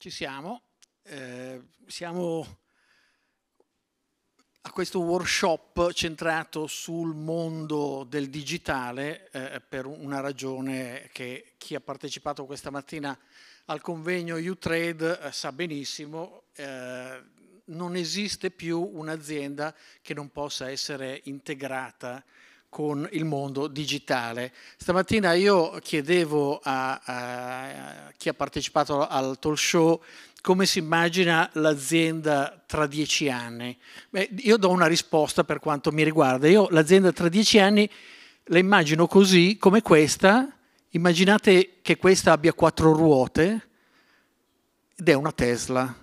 Ci siamo, eh, siamo a questo workshop centrato sul mondo del digitale eh, per una ragione che chi ha partecipato questa mattina al convegno U-Trade eh, sa benissimo, eh, non esiste più un'azienda che non possa essere integrata con il mondo digitale. Stamattina io chiedevo a, a chi ha partecipato al talk show come si immagina l'azienda tra dieci anni. Beh, io do una risposta per quanto mi riguarda. Io l'azienda tra dieci anni la immagino così come questa. Immaginate che questa abbia quattro ruote ed è una Tesla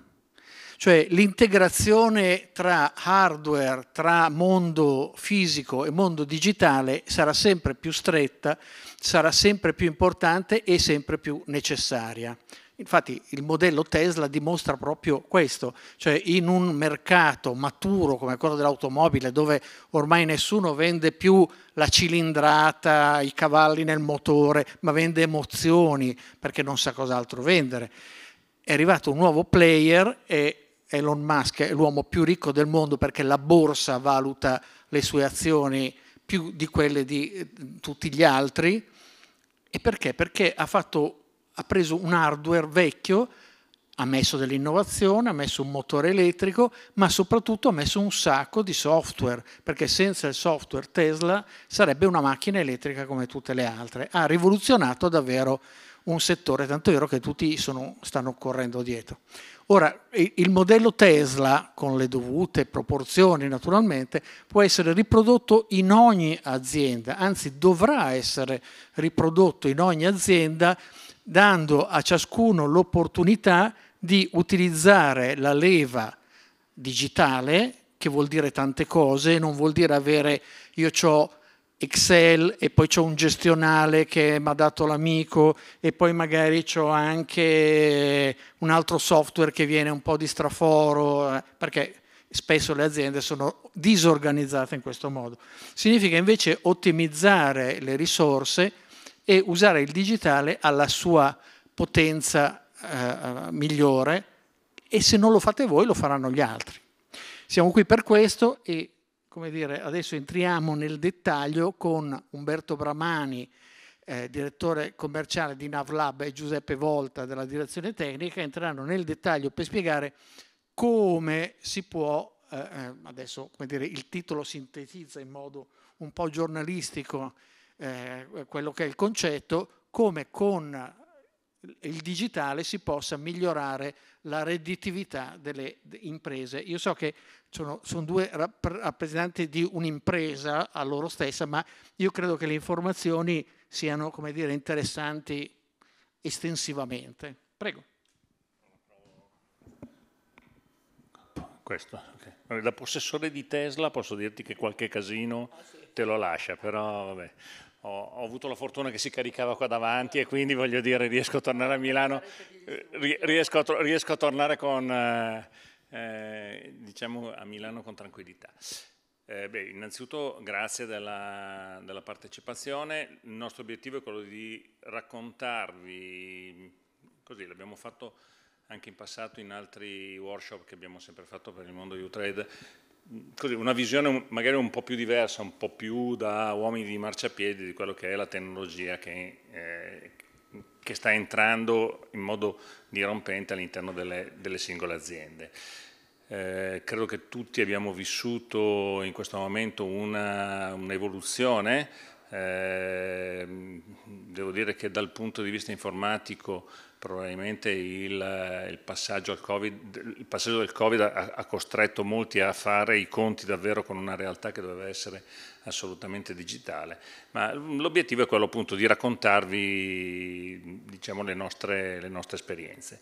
cioè l'integrazione tra hardware, tra mondo fisico e mondo digitale sarà sempre più stretta, sarà sempre più importante e sempre più necessaria. Infatti il modello Tesla dimostra proprio questo, cioè in un mercato maturo come quello dell'automobile dove ormai nessuno vende più la cilindrata, i cavalli nel motore, ma vende emozioni perché non sa cos'altro vendere. È arrivato un nuovo player e Elon Musk è l'uomo più ricco del mondo perché la borsa valuta le sue azioni più di quelle di eh, tutti gli altri. E perché? Perché ha, fatto, ha preso un hardware vecchio, ha messo dell'innovazione, ha messo un motore elettrico, ma soprattutto ha messo un sacco di software, perché senza il software Tesla sarebbe una macchina elettrica come tutte le altre. Ha rivoluzionato davvero un settore, tanto vero che tutti sono, stanno correndo dietro. Ora, il modello Tesla, con le dovute proporzioni naturalmente, può essere riprodotto in ogni azienda, anzi dovrà essere riprodotto in ogni azienda dando a ciascuno l'opportunità di utilizzare la leva digitale, che vuol dire tante cose, non vuol dire avere io ho Excel e poi c'è un gestionale che mi ha dato l'amico e poi magari c'è anche un altro software che viene un po' di straforo, eh, perché spesso le aziende sono disorganizzate in questo modo. Significa invece ottimizzare le risorse e usare il digitale alla sua potenza eh, migliore e se non lo fate voi lo faranno gli altri. Siamo qui per questo e come dire, adesso entriamo nel dettaglio con Umberto Bramani, eh, direttore commerciale di Navlab e Giuseppe Volta della direzione tecnica, entreranno nel dettaglio per spiegare come si può, eh, eh, adesso come dire, il titolo sintetizza in modo un po' giornalistico eh, quello che è il concetto, come con il digitale si possa migliorare la redditività delle imprese. Io so che sono, sono due rappresentanti di un'impresa a loro stessa, ma io credo che le informazioni siano come dire, interessanti estensivamente. Prego. Questo, okay. Da possessore di Tesla posso dirti che qualche casino ah, te lo lascia, però vabbè ho, ho, avuto la fortuna che si caricava qua davanti e quindi voglio dire riesco a tornare a Milano, eh, riesco a, riesco a tornare con, eh, eh, diciamo a Milano con tranquillità. Eh, beh, innanzitutto grazie della, della, partecipazione, il nostro obiettivo è quello di raccontarvi, così l'abbiamo fatto anche in passato in altri workshop che abbiamo sempre fatto per il mondo U-Trade, così, una visione magari un po' più diversa, un po' più da uomini di marciapiedi di quello che è la tecnologia che, eh, che sta entrando in modo dirompente all'interno delle, delle, singole aziende. Eh, credo che tutti abbiamo vissuto in questo momento un'evoluzione, un eh, devo dire che dal punto di vista informatico probabilmente il, eh, il, passaggio COVID, il, passaggio, del Covid ha, ha, costretto molti a fare i conti davvero con una realtà che doveva essere assolutamente digitale. Ma l'obiettivo è quello appunto di raccontarvi diciamo, le, nostre, le, nostre, esperienze.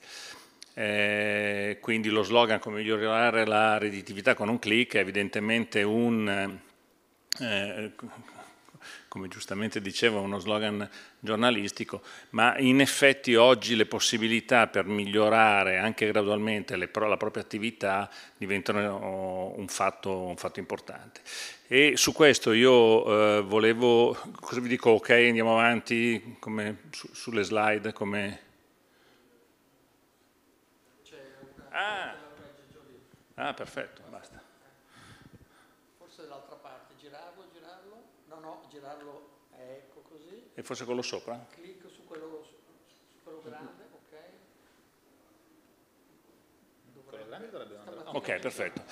Eh, quindi lo slogan come migliorare la redditività con un click è evidentemente un... Eh, come giustamente dicevo, uno slogan giornalistico, ma in effetti oggi le possibilità per migliorare anche gradualmente pro la propria attività diventano oh, un fatto, un fatto importante. E su questo io eh, volevo, cosa vi dico, ok andiamo avanti come, su, sulle slide come... Ah. ah, perfetto. E forse quello sopra? Clicco su quello, su, quello grande, ok. Dovrebbe, dovrebbe Ok, perfetto.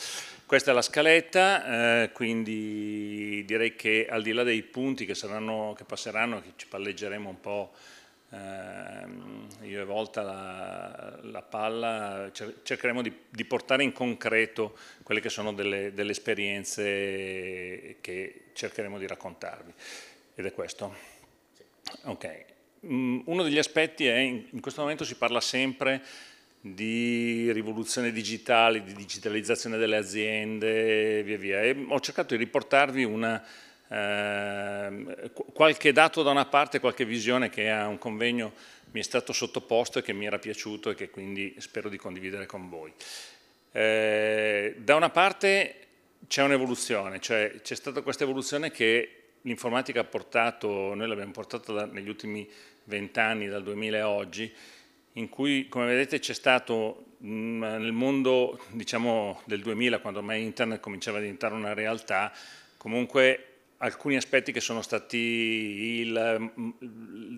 Questa è la scaletta, eh, quindi direi che al di là dei punti che, saranno, che passeranno, che ci palleggeremo un po' ehm, io e Volta la, la palla, cercheremo di, di, portare in concreto quelle che sono delle, delle esperienze che cercheremo di raccontarvi. Ed è questo. Ok, mm, uno degli aspetti è, in questo momento si parla sempre di rivoluzione digitale, di digitalizzazione delle aziende e via via. E ho cercato di riportarvi una, eh, qualche dato da una parte, qualche visione che a un convegno mi è stato sottoposto e che mi era piaciuto e che quindi spero di condividere con voi. Eh, da una parte c'è un'evoluzione, cioè c'è stata questa evoluzione che l'informatica ha portato, noi l'abbiamo portata negli ultimi vent'anni, dal 2000 a oggi, in cui come vedete c'è stato mm, nel mondo diciamo, del 2000, quando ormai internet cominciava a diventare una realtà, comunque alcuni aspetti che sono stati il, mm,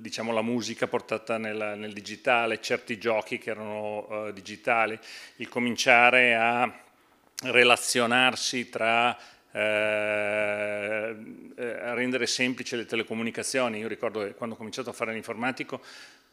diciamo, la musica portata nel, nel, digitale, certi giochi che erano uh, digitali, il cominciare a relazionarsi tra eh, eh, rendere semplice le telecomunicazioni. Io ricordo che quando ho cominciato a fare l'informatico,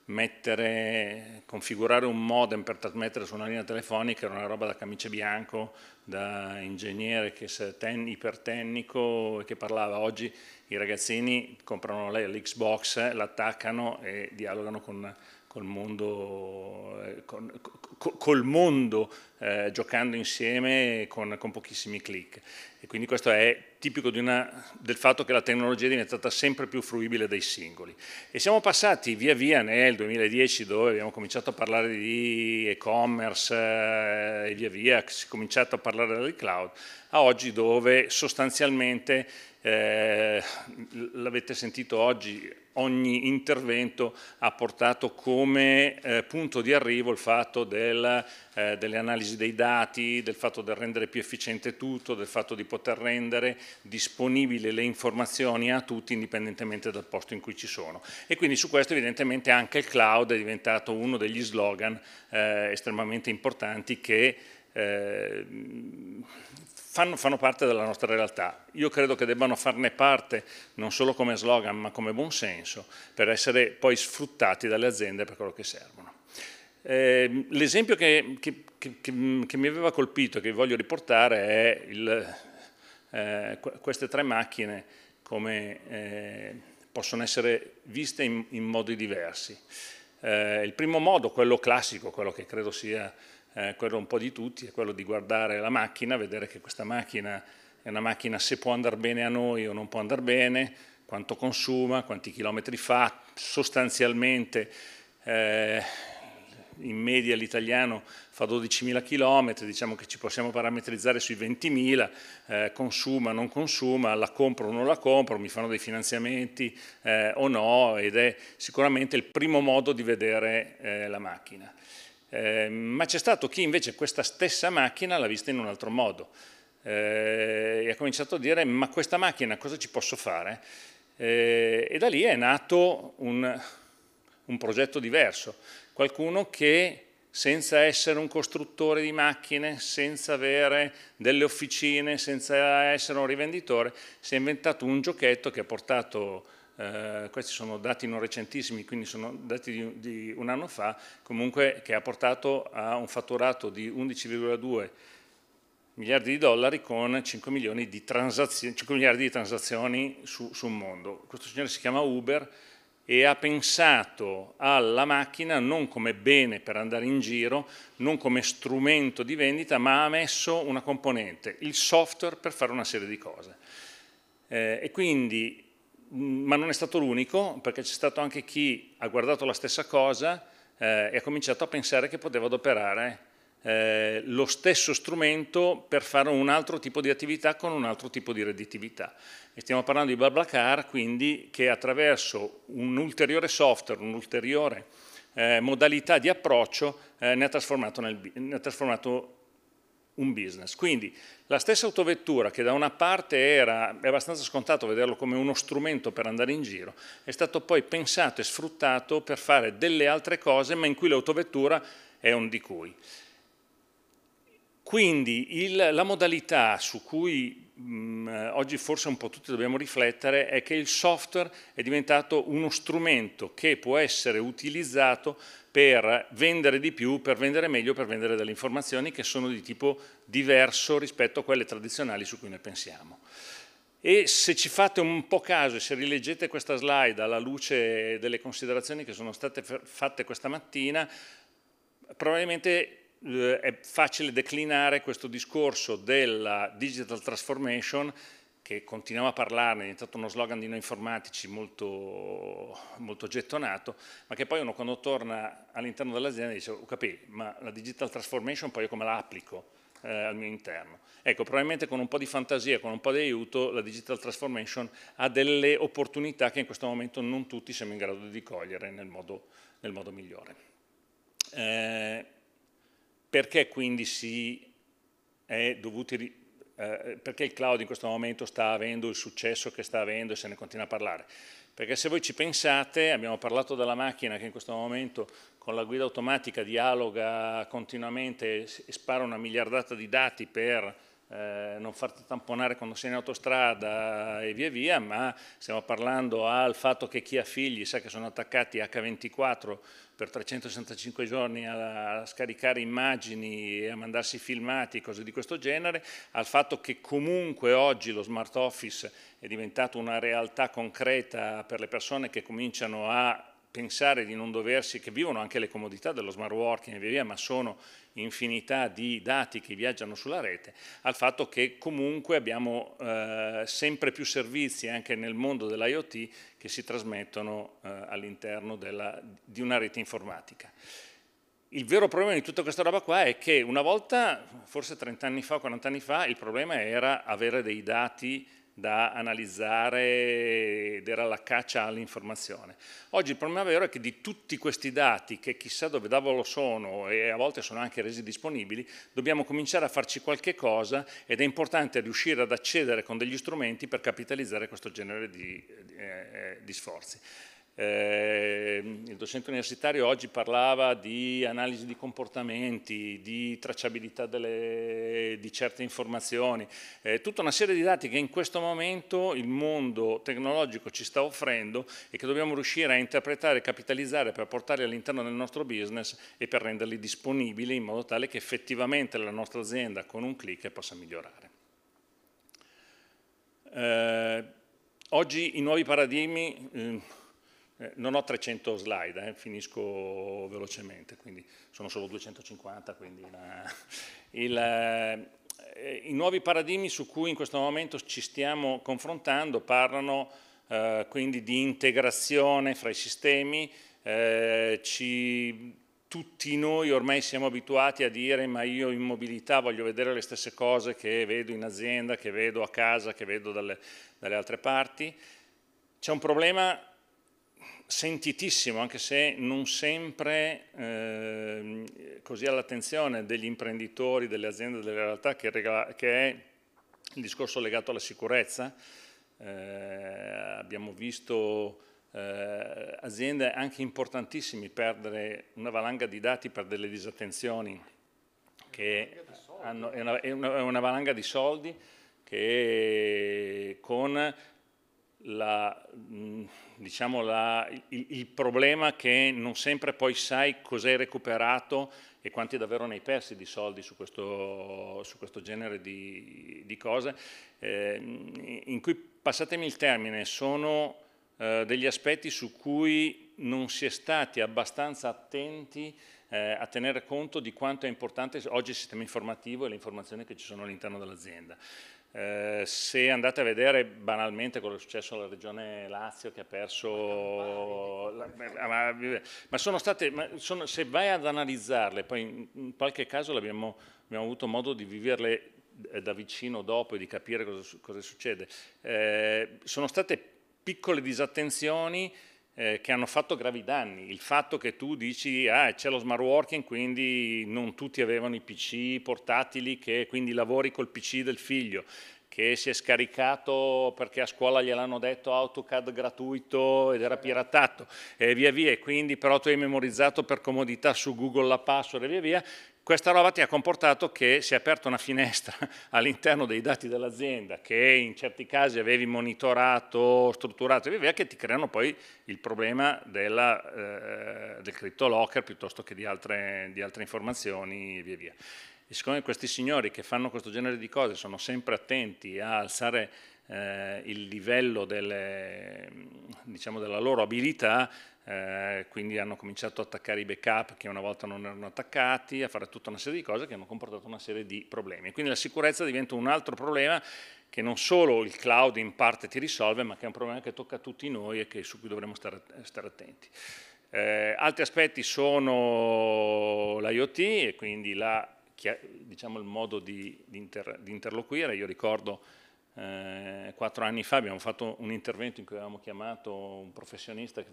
mettere, configurare un modem per trasmettere su una linea telefonica era una roba da camice bianco, da ingegnere che è ten, ipertecnico e che parlava. Oggi i ragazzini comprano l'Xbox, l'attaccano e dialogano con col mondo, eh, con, col mondo eh, giocando insieme con, con, pochissimi click. E quindi questo è tipico una, del fatto che la tecnologia è diventata sempre più fruibile dai singoli. E siamo passati via via nel 2010 dove abbiamo cominciato a parlare di e-commerce eh, e via via, si è cominciato a parlare di cloud, a oggi dove sostanzialmente eh, l'avete sentito oggi, ogni intervento ha portato come eh, punto di arrivo il fatto del, eh, delle analisi dei dati, del fatto del rendere più efficiente tutto, del fatto di poter rendere disponibili le informazioni a tutti indipendentemente dal posto in cui ci sono. E quindi su questo evidentemente anche il cloud è diventato uno degli slogan eh, estremamente importanti che eh, fanno, fanno parte della nostra realtà. Io credo che debbano farne parte non solo come slogan ma come buonsenso per essere poi sfruttati dalle aziende per quello che servono. Eh, l'esempio che, che, che, che, mi aveva colpito e che voglio riportare è il, eh, queste tre macchine come eh, possono essere viste in, in modi diversi. Eh, il primo modo, quello classico, quello che credo sia eh, quello un po' di tutti, è quello di guardare la macchina, vedere che questa macchina è una macchina se può andare bene a noi o non può andare bene, quanto consuma, quanti chilometri fa, sostanzialmente eh, in media l'italiano fa 12.000 km, diciamo che ci possiamo parametrizzare sui 20.000, eh, consuma, non consuma, la compro o non la compro, mi fanno dei finanziamenti eh, o no, ed è sicuramente il primo modo di vedere eh, la macchina. Eh, ma c'è stato chi invece questa stessa macchina l'ha vista in un altro modo eh, e ha cominciato a dire ma questa macchina cosa ci posso fare? Eh, e da lì è nato un, un progetto diverso, qualcuno che senza essere un costruttore di macchine, senza avere delle officine, senza essere un rivenditore, si è inventato un giochetto che ha portato eh, questi sono dati non recentissimi, quindi sono dati di, di un anno fa, comunque che ha portato a un fatturato di 11,2 miliardi di dollari con 5, di 5 miliardi di transazioni su, su, un mondo. Questo signore si chiama Uber e ha pensato alla macchina non come bene per andare in giro, non come strumento di vendita, ma ha messo una componente, il software per fare una serie di cose. Eh, e quindi Mm, ma non è stato l'unico, perché c'è stato anche chi ha guardato la stessa cosa eh, e ha cominciato a pensare che poteva adoperare eh, lo stesso strumento per fare un altro tipo di attività con un altro tipo di redditività. E stiamo parlando di BlaBlaCar, quindi che attraverso un ulteriore software, un'ulteriore eh, modalità di approccio, eh, ne ha trasformato, nel, ne ha trasformato un business. Quindi la stessa autovettura che da una parte era abbastanza scontato vederlo come uno strumento per andare in giro, è stato poi pensato e sfruttato per fare delle altre cose, ma in cui l'autovettura è un di cui. Quindi il, la modalità su cui mh, mm, oggi forse un po' tutti dobbiamo riflettere è che il software è diventato uno strumento che può essere utilizzato per vendere di più, per vendere meglio, per vendere delle informazioni che sono di tipo diverso rispetto a quelle tradizionali su cui noi pensiamo. E se ci fate un po' caso e se rileggete questa slide alla luce delle considerazioni che sono state fatte questa mattina, probabilmente eh, è facile declinare questo discorso della digital transformation che continuiamo a parlarne, è diventato uno slogan di noi informatici molto, molto gettonato, ma che poi uno quando torna all'interno dell'azienda dice, ho capito, ma la digital transformation poi io come la applico? Eh, al mio interno. Ecco, probabilmente con un po' di fantasia, con un po' di aiuto, la digital transformation ha delle opportunità che in questo momento non tutti siamo in grado di cogliere nel modo, nel modo migliore. Eh, perché quindi si è dovuti eh, perché il cloud in questo momento sta avendo il successo che sta avendo e se ne continua a parlare. Perché se voi ci pensate, abbiamo parlato della macchina che in questo momento con la guida automatica dialoga continuamente e spara una miliardata di dati per eh, non farti tamponare quando sei in autostrada e via via, ma stiamo parlando al fatto che chi ha figli sa che sono attaccati H24 per 365 giorni a scaricare immagini e a mandarsi filmati, e cose di questo genere, al fatto che comunque oggi lo smart office è diventato una realtà concreta per le persone che cominciano a pensare di non doversi, che vivono anche le comodità dello smart working e via via, ma sono infinità di dati che viaggiano sulla rete, al fatto che comunque abbiamo eh, sempre più servizi anche nel mondo dell'IoT che si trasmettono eh, all'interno di una rete informatica. Il vero problema di tutta questa roba qua è che una volta, forse 30 anni fa, 40 anni fa, il problema era avere dei dati da analizzare ed era la caccia all'informazione. Oggi il problema vero è che di tutti questi dati, che chissà dove davolo sono e a volte sono anche resi disponibili, dobbiamo cominciare a farci qualche cosa ed è importante riuscire ad accedere con degli strumenti per capitalizzare questo genere di, eh, eh di sforzi. Eh, il docente universitario oggi parlava di analisi di comportamenti, di tracciabilità delle, di certe informazioni, eh, tutta una serie di dati che in questo momento il mondo tecnologico ci sta offrendo e che dobbiamo riuscire a interpretare, e capitalizzare per portarli all'interno del nostro business e per renderli disponibili in modo tale che effettivamente la nostra azienda con un clic possa migliorare. Eh, oggi i nuovi paradigmi eh, eh, non ho 300 slide, eh, finisco velocemente, quindi sono solo 250, quindi la, il, eh, i nuovi paradigmi su cui in questo momento ci stiamo confrontando parlano eh, quindi di integrazione fra i sistemi, eh, ci, tutti noi ormai siamo abituati a dire ma io in mobilità voglio vedere le stesse cose che vedo in azienda, che vedo a casa, che vedo dalle, dalle altre parti. C'è un problema sentitissimo, anche se non sempre eh, così all'attenzione degli imprenditori, delle aziende, delle realtà, che, è il discorso legato alla sicurezza. Eh, abbiamo visto eh, aziende anche importantissime perdere una valanga di dati per delle disattenzioni, che hanno, è, una, è una valanga di soldi che con la mh, diciamo, la, il, il, problema che non sempre poi sai cos'hai recuperato e quanti davvero ne hai persi di soldi su questo, su questo genere di, di cose, eh, in cui, passatemi il termine, sono eh, degli aspetti su cui non si è stati abbastanza attenti eh, a tenere conto di quanto è importante oggi il sistema informativo e le informazioni che ci sono all'interno dell'azienda. Eh, se andate a vedere banalmente quello che è successo alla regione Lazio che ha perso... La, ma, ma, sono state... Ma sono, se vai ad analizzarle, poi in, in qualche caso abbiamo avuto modo di viverle eh, da vicino dopo e di capire cosa, cosa succede, eh, sono state piccole disattenzioni eh, che hanno fatto gravi danni. Il fatto che tu dici ah, c'è lo smart working, quindi non tutti avevano i PC portatili, che quindi lavori col PC del figlio che si è scaricato perché a scuola gliel'hanno detto AutoCAD gratuito ed era piratato e via via, e quindi però tu hai memorizzato per comodità su Google la password e via via, questa roba ti ha comportato che si è aperta una finestra all'interno dei dati dell'azienda che in certi casi avevi monitorato, strutturato e via via, che ti creano poi il problema della, eh, del crypto locker piuttosto che di altre, di altre informazioni e via via. E siccome questi signori che fanno questo genere di cose sono sempre attenti a alzare eh, il livello delle, diciamo, della loro abilità, eh, quindi hanno cominciato a attaccare i backup che una volta non erano attaccati, a fare tutta una serie di cose che hanno comportato una serie di problemi. Quindi la sicurezza diventa un altro problema che non solo il cloud in parte ti risolve, ma che è un problema che tocca a tutti noi e che, su cui dovremmo stare, stare attenti. Eh, altri aspetti sono l'IoT e quindi la, diciamo, il modo di, di, inter, di, interloquire. Io ricordo eh, quattro anni fa abbiamo fatto un intervento in cui avevamo chiamato un professionista che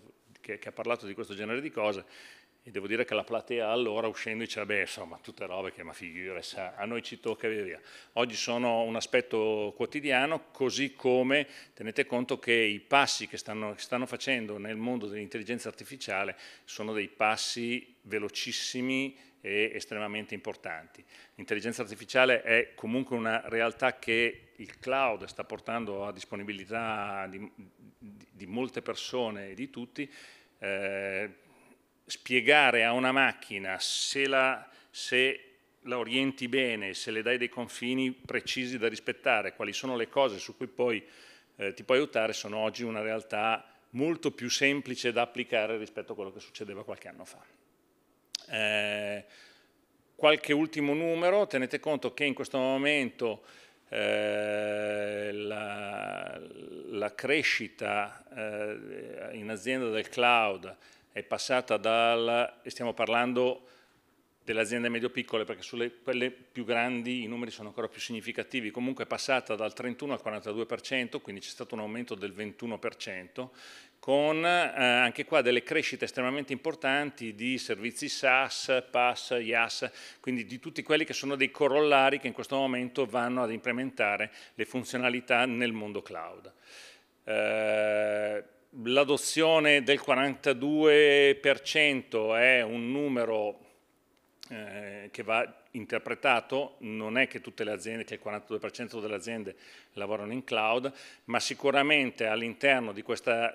che, che, ha parlato di questo genere di cose e devo dire che la platea allora uscendo diceva beh insomma tutte robe che ma figure, a noi ci tocca e via via. Oggi sono un aspetto quotidiano così come tenete conto che i passi che stanno, che stanno facendo nel mondo dell'intelligenza artificiale sono dei passi velocissimi e estremamente importanti. L'intelligenza artificiale è comunque una realtà che il cloud sta portando a disponibilità di, di, di molte persone e di tutti, eh, spiegare a una macchina se la, se la orienti bene, se le dai dei confini precisi da rispettare, quali sono le cose su cui poi eh, ti puoi aiutare, sono oggi una realtà molto più semplice da applicare rispetto a quello che succedeva qualche anno fa. Eh, qualche ultimo numero, tenete conto che in questo momento eh, la, la, crescita eh, in azienda del cloud è passata dal, stiamo parlando delle aziende medio-piccole, perché sulle quelle più grandi i numeri sono ancora più significativi, comunque è passata dal 31 al 42%, quindi c'è stato un aumento del 21%, con eh, anche qua delle crescite estremamente importanti di servizi SaaS, PaaS, IaaS, quindi di tutti quelli che sono dei corollari che in questo momento vanno ad implementare le funzionalità nel mondo cloud. Eh, L'adozione del 42% è un numero eh, che va interpretato, non è che tutte le aziende, che il 42% delle aziende lavorano in cloud, ma sicuramente all'interno di,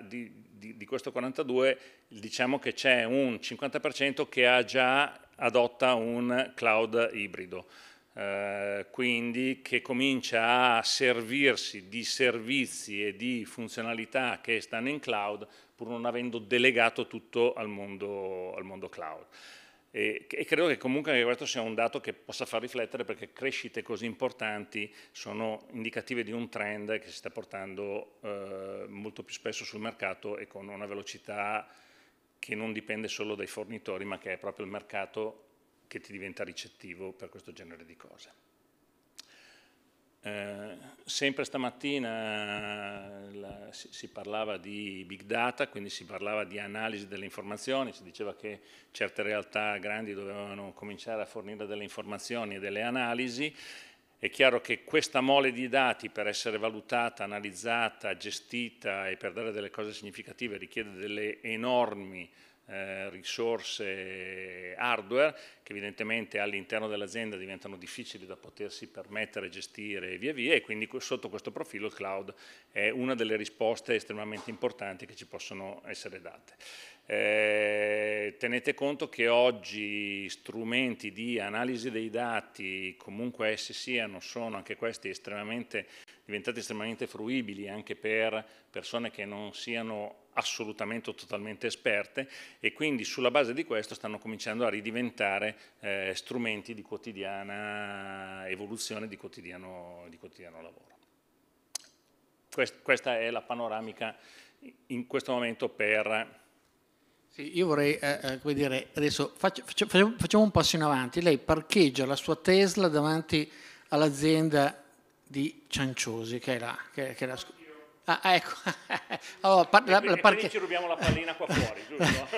di, di, di, questo 42 diciamo che c'è un 50% che ha già adotta un cloud ibrido. Eh, quindi che comincia a servirsi di servizi e di funzionalità che stanno in cloud pur non avendo delegato tutto al mondo, al mondo cloud. E, e, credo che comunque anche questo sia un dato che possa far riflettere perché crescite così importanti sono indicative di un trend che si sta portando eh, molto più spesso sul mercato e con una velocità che non dipende solo dai fornitori ma che è proprio il mercato che ti diventa ricettivo per questo genere di cose. Eh, sempre stamattina eh, la, si, si, parlava di big data, quindi si parlava di analisi delle informazioni, si diceva che certe realtà grandi dovevano cominciare a fornire delle informazioni e delle analisi. È chiaro che questa mole di dati per essere valutata, analizzata, gestita e per dare delle cose significative richiede delle enormi eh, risorse hardware che evidentemente all'interno dell'azienda diventano difficili da potersi permettere, gestire e via via e quindi sotto questo profilo il cloud è una delle risposte estremamente importanti che ci possono essere date. Eh, tenete conto che oggi strumenti di analisi dei dati, comunque essi siano, sono anche questi estremamente diventate estremamente fruibili anche per persone che non siano assolutamente o totalmente esperte e quindi sulla base di questo stanno cominciando a ridiventare eh, strumenti di quotidiana evoluzione, di quotidiano, di quotidiano lavoro. Quest, questa è la panoramica in questo momento per... Sì, io vorrei, eh, eh come dire, adesso faccio, facciamo un passo in avanti. Lei parcheggia la sua Tesla davanti all'azienda di Cianciosi, che è la... Che, che è la ah, ah, ecco. allora, par- la, la parche... ci rubiamo la pallina qua fuori, giusto?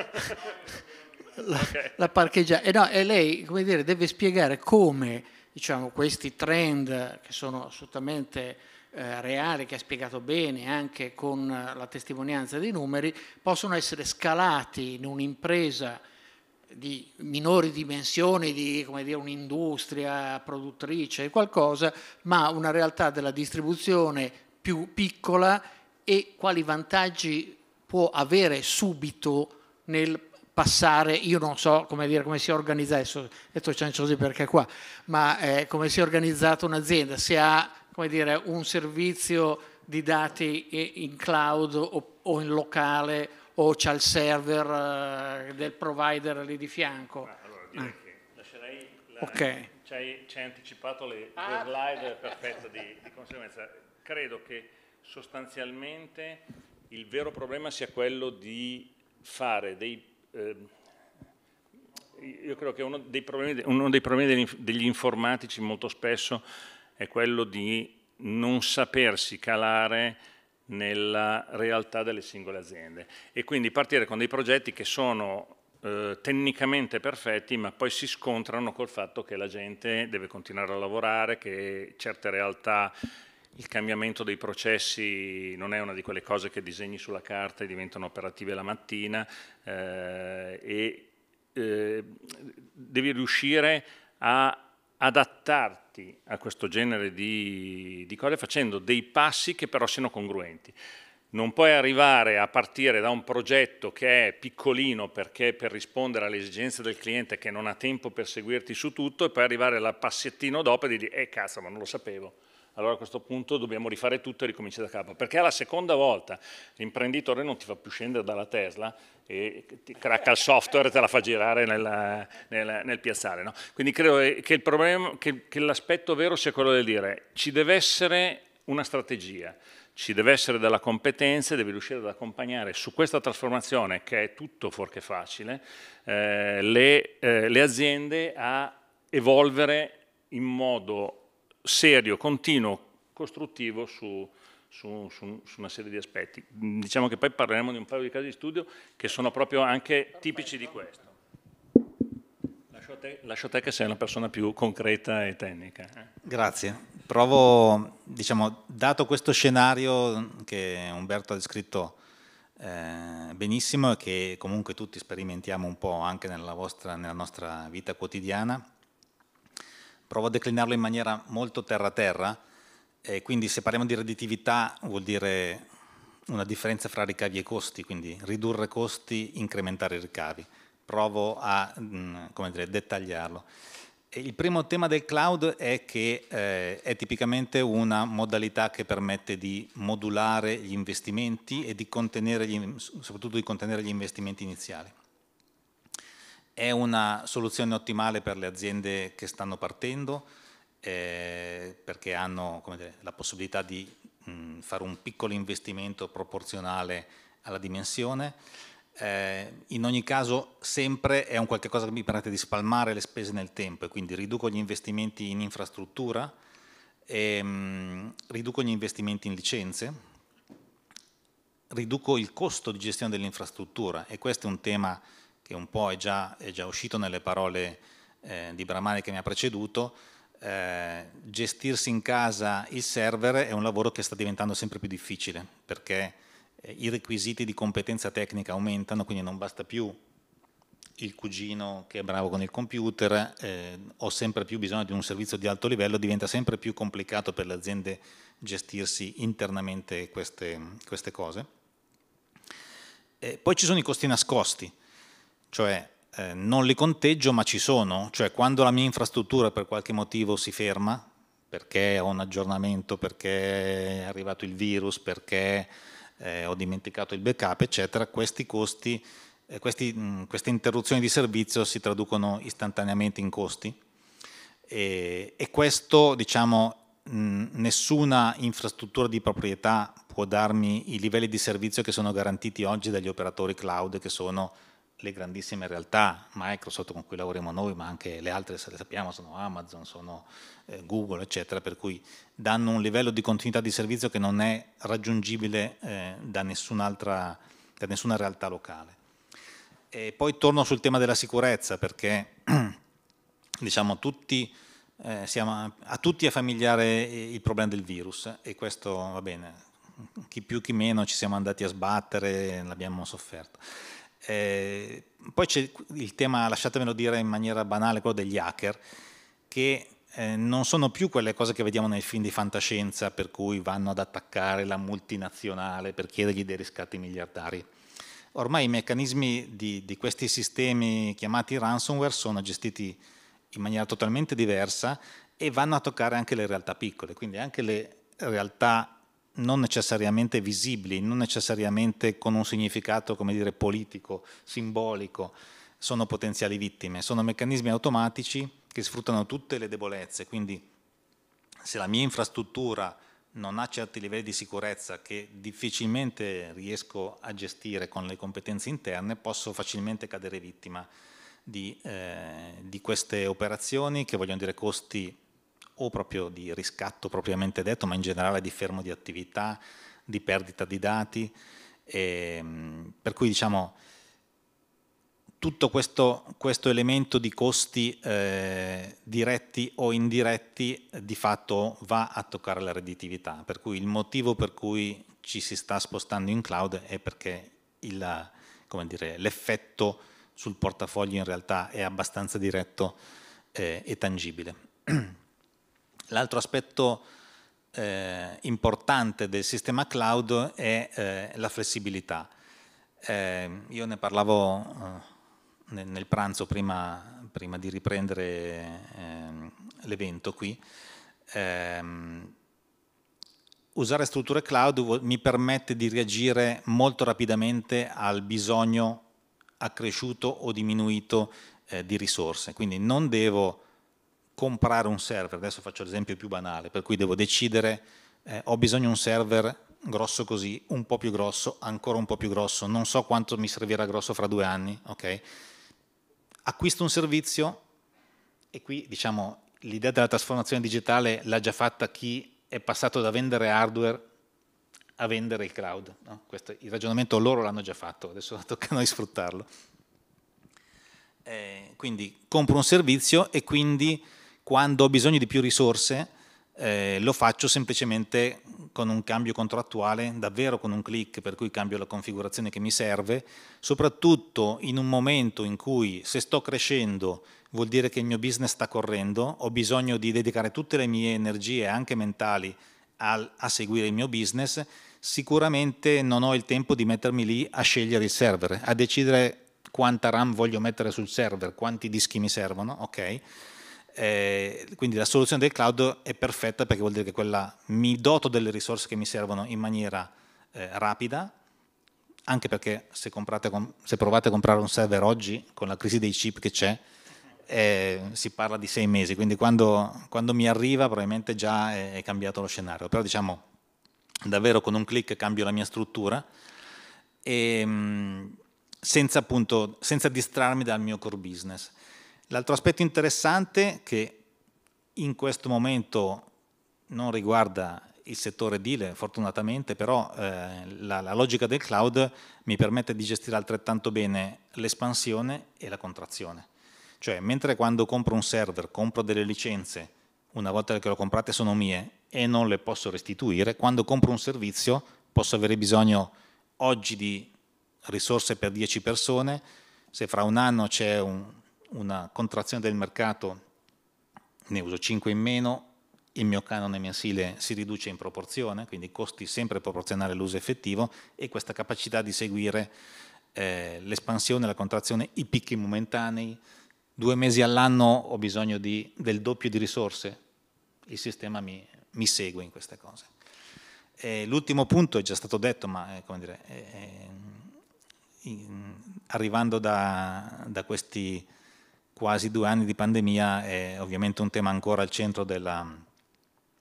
la, okay. la parcheggia. E, eh, no, e lei, come dire, deve spiegare come diciamo, questi trend che sono assolutamente eh, reali, che ha spiegato bene anche con la testimonianza dei numeri, possono essere scalati in un'impresa di minori dimensioni, di come dire, un'industria produttrice, qualcosa, ma una realtà della distribuzione più piccola e quali vantaggi può avere subito nel passare, io non so come, dire, come si è organizzata, adesso detto cianciosi perché qua, ma eh, come si è organizzata un'azienda, se ha come dire, un servizio di dati in cloud o in locale o c'è il server eh, del provider lì di fianco. allora direi ah. che lascerei la, okay. ci, hai, ci hai anticipato le, ah. le slide perfette di, di conseguenza. Credo che sostanzialmente il vero problema sia quello di fare dei... Eh, io credo che uno dei problemi, uno dei problemi degli, degli informatici molto spesso è quello di non sapersi calare nella realtà delle singole aziende e quindi partire con dei progetti che sono eh, tecnicamente perfetti ma poi si scontrano col fatto che la gente deve continuare a lavorare, che certe realtà il cambiamento dei processi non è una di quelle cose che disegni sulla carta e diventano operative la mattina eh, e eh, devi riuscire a adattarti avanti a questo genere di, di cose facendo dei passi che però siano congruenti. Non puoi arrivare a partire da un progetto che è piccolino perché per rispondere alle esigenze del cliente che non ha tempo per seguirti su tutto e poi arrivare al passettino dopo e dire eh cazzo ma non lo sapevo allora a questo punto dobbiamo rifare tutto e ricominciare da capo, perché alla seconda volta l'imprenditore non ti fa più scendere dalla Tesla e ti cracca il software e te la fa girare nella, nella, nel piazzale. No? Quindi credo che, problema, che, che l'aspetto vero sia quello del dire ci deve essere una strategia, ci deve essere della competenza e devi riuscire ad accompagnare su questa trasformazione, che è tutto fuorché facile, eh, le, eh, le aziende a evolvere in modo serio, continuo, costruttivo su, su, su, su, una serie di aspetti. Diciamo che poi parleremo di un paio di casi di studio che sono proprio anche tipici di questo. Lascio a te, lascio a te che sei una persona più concreta e tecnica. Eh. Grazie. Provo, diciamo, dato questo scenario che Umberto ha descritto eh, benissimo e che comunque tutti sperimentiamo un po' anche nella, vostra, nella nostra vita quotidiana, provo a declinarlo in maniera molto terra-terra, e quindi se parliamo di redditività vuol dire una differenza fra ricavi e costi, quindi ridurre costi, incrementare i ricavi. Provo a mm, dire, dettagliarlo. Il primo tema del cloud è che eh, è tipicamente una modalità che permette di modulare gli investimenti e di contenere gli, soprattutto di contenere gli investimenti iniziali. È una soluzione ottimale per le aziende che stanno partendo eh, perché hanno dire, la possibilità di mh, mm, fare un piccolo investimento proporzionale alla dimensione. Eh, in ogni caso sempre è un qualche cosa che mi permette di spalmare le spese nel tempo e quindi riduco gli investimenti in infrastruttura, e, mh, mm, riduco gli investimenti in licenze, riduco il costo di gestione dell'infrastruttura e questo è un tema che un po' è già, è già uscito nelle parole eh, di Bramani che mi ha preceduto, eh, gestirsi in casa il server è un lavoro che sta diventando sempre più difficile perché eh, i requisiti di competenza tecnica aumentano, quindi non basta più il cugino che è bravo con il computer, eh, ho sempre più bisogno di un servizio di alto livello, diventa sempre più complicato per le aziende gestirsi internamente queste, queste cose. E eh, poi ci sono i costi nascosti, cioè eh, non li conteggio ma ci sono, cioè quando la mia infrastruttura per qualche motivo si ferma, perché ho un aggiornamento, perché è arrivato il virus, perché eh, ho dimenticato il backup, eccetera, questi costi, eh, questi, mh, mm, queste interruzioni di servizio si traducono istantaneamente in costi e, e questo, diciamo, mh, mm, nessuna infrastruttura di proprietà può darmi i livelli di servizio che sono garantiti oggi dagli operatori cloud che sono le grandissime realtà, Microsoft con cui lavoriamo noi, ma anche le altre, se le sappiamo, sono Amazon, sono eh, Google, eccetera, per cui danno un livello di continuità di servizio che non è raggiungibile eh, da, da, nessuna realtà locale. E poi torno sul tema della sicurezza, perché diciamo, tutti, eh, siamo, a tutti è familiare il problema del virus, e questo va bene, chi più chi meno ci siamo andati a sbattere, l'abbiamo sofferto. Eh, poi c'è il tema, lasciatemelo dire in maniera banale, quello degli hacker, che eh, non sono più quelle cose che vediamo nei film di fantascienza per cui vanno ad attaccare la multinazionale per chiedergli dei riscatti miliardari. Ormai i meccanismi di, di questi sistemi chiamati ransomware sono gestiti in maniera totalmente diversa e vanno a toccare anche le realtà piccole, quindi anche le realtà non necessariamente visibili, non necessariamente con un significato, come dire, politico, simbolico, sono potenziali vittime, sono meccanismi automatici che sfruttano tutte le debolezze, quindi se la mia infrastruttura non ha certi livelli di sicurezza che difficilmente riesco a gestire con le competenze interne, posso facilmente cadere vittima di, eh, di queste operazioni che vogliono dire costi o proprio di riscatto propriamente detto, ma in generale di fermo di attività, di perdita di dati. E, ehm, per cui diciamo tutto questo, questo elemento di costi eh, diretti o indiretti di fatto va a toccare la redditività, per cui il motivo per cui ci si sta spostando in cloud è perché l'effetto sul portafoglio in realtà è abbastanza diretto eh, e tangibile. L'altro aspetto eh, importante del sistema cloud è eh, la flessibilità. Eh, io ne parlavo eh, nel, nel pranzo prima, prima, di riprendere ehm, l'evento qui. Ehm, usare strutture cloud mi permette di reagire molto rapidamente al bisogno accresciuto o diminuito eh, di risorse, quindi non devo comprare un server, adesso faccio l'esempio più banale, per cui devo decidere, eh, ho bisogno di un server grosso così, un po' più grosso, ancora un po' più grosso, non so quanto mi servirà grosso fra due anni, ok? Acquisto un servizio e qui diciamo l'idea della trasformazione digitale l'ha già fatta chi è passato da vendere hardware a vendere il cloud. No? Questo, il ragionamento loro l'hanno già fatto, adesso tocca a noi sfruttarlo. Eh, quindi compro un servizio e quindi quando ho bisogno di più risorse eh, lo faccio semplicemente con un cambio contrattuale, davvero con un click, per cui cambio la configurazione che mi serve, soprattutto in un momento in cui se sto crescendo vuol dire che il mio business sta correndo, ho bisogno di dedicare tutte le mie energie, anche mentali, a, a seguire il mio business, sicuramente non ho il tempo di mettermi lì a scegliere il server, a decidere quanta RAM voglio mettere sul server, quanti dischi mi servono, ok? Eh, quindi la soluzione del cloud è perfetta perché vuol dire che quella, mi doto delle risorse che mi servono in maniera eh, rapida, anche perché se, comprate, se, provate a comprare un server oggi, con la crisi dei chip che c'è, eh, si parla di sei mesi, quindi quando, quando mi arriva probabilmente già è, è, cambiato lo scenario, però diciamo davvero con un clic cambio la mia struttura e, ehm, senza, appunto, senza distrarmi dal mio core business. L'altro aspetto interessante che in questo momento non riguarda il settore deal, fortunatamente, però eh, la, la, logica del cloud mi permette di gestire altrettanto bene l'espansione e la contrazione. Cioè, mentre quando compro un server, compro delle licenze, una volta che le ho comprate sono mie e non le posso restituire, quando compro un servizio posso avere bisogno oggi di risorse per 10 persone, se fra un anno c'è un una contrazione del mercato, ne uso 5 in meno, il mio canone mensile si riduce in proporzione, quindi costi sempre proporzionali all'uso effettivo e questa capacità di seguire eh, l'espansione, la contrazione, i picchi momentanei. Due mesi all'anno ho bisogno di, del doppio di risorse, il sistema mi, mi segue in queste cose. Eh, l'ultimo punto è già stato detto, ma eh, dire, eh, ehm, in, arrivando da, da questi quasi due anni di pandemia è ovviamente un tema ancora al centro della,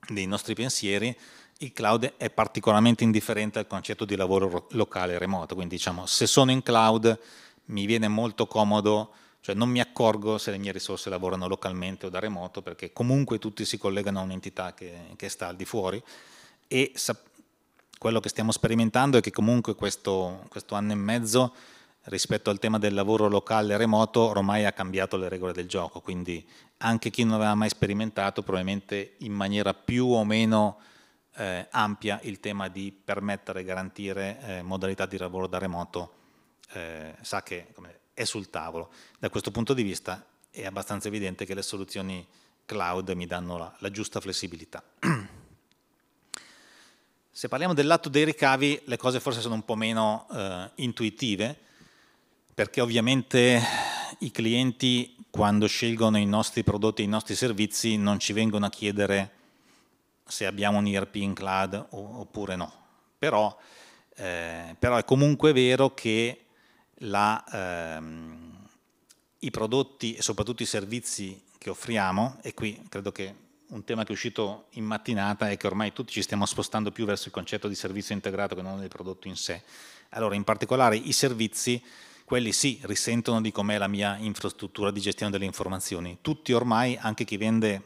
dei nostri pensieri, il cloud è particolarmente indifferente al concetto di lavoro locale remoto, quindi diciamo se sono in cloud mi viene molto comodo, cioè non mi accorgo se le mie risorse lavorano localmente o da remoto perché comunque tutti si collegano a un'entità che, che sta al di fuori e quello che stiamo sperimentando è che comunque questo, questo anno e mezzo rispetto al tema del lavoro locale remoto ormai ha cambiato le regole del gioco, quindi anche chi non aveva mai sperimentato probabilmente in maniera più o meno eh, ampia il tema di permettere e garantire eh, modalità di lavoro da remoto eh, sa che come, è sul tavolo. Da questo punto di vista è abbastanza evidente che le soluzioni cloud mi danno la, la giusta flessibilità. Se parliamo del lato dei ricavi, le cose forse sono un po' meno eh, intuitive, perché ovviamente i clienti quando scelgono i nostri prodotti e i nostri servizi non ci vengono a chiedere se abbiamo un ERP in cloud oppure no. Però, eh, però è comunque vero che la, ehm, i prodotti e soprattutto i servizi che offriamo, e qui credo che un tema che è uscito in mattinata è che ormai tutti ci stiamo spostando più verso il concetto di servizio integrato che non del prodotto in sé. Allora, in particolare i servizi quelli sì risentono di com'è la mia infrastruttura di gestione delle informazioni. Tutti ormai, anche chi vende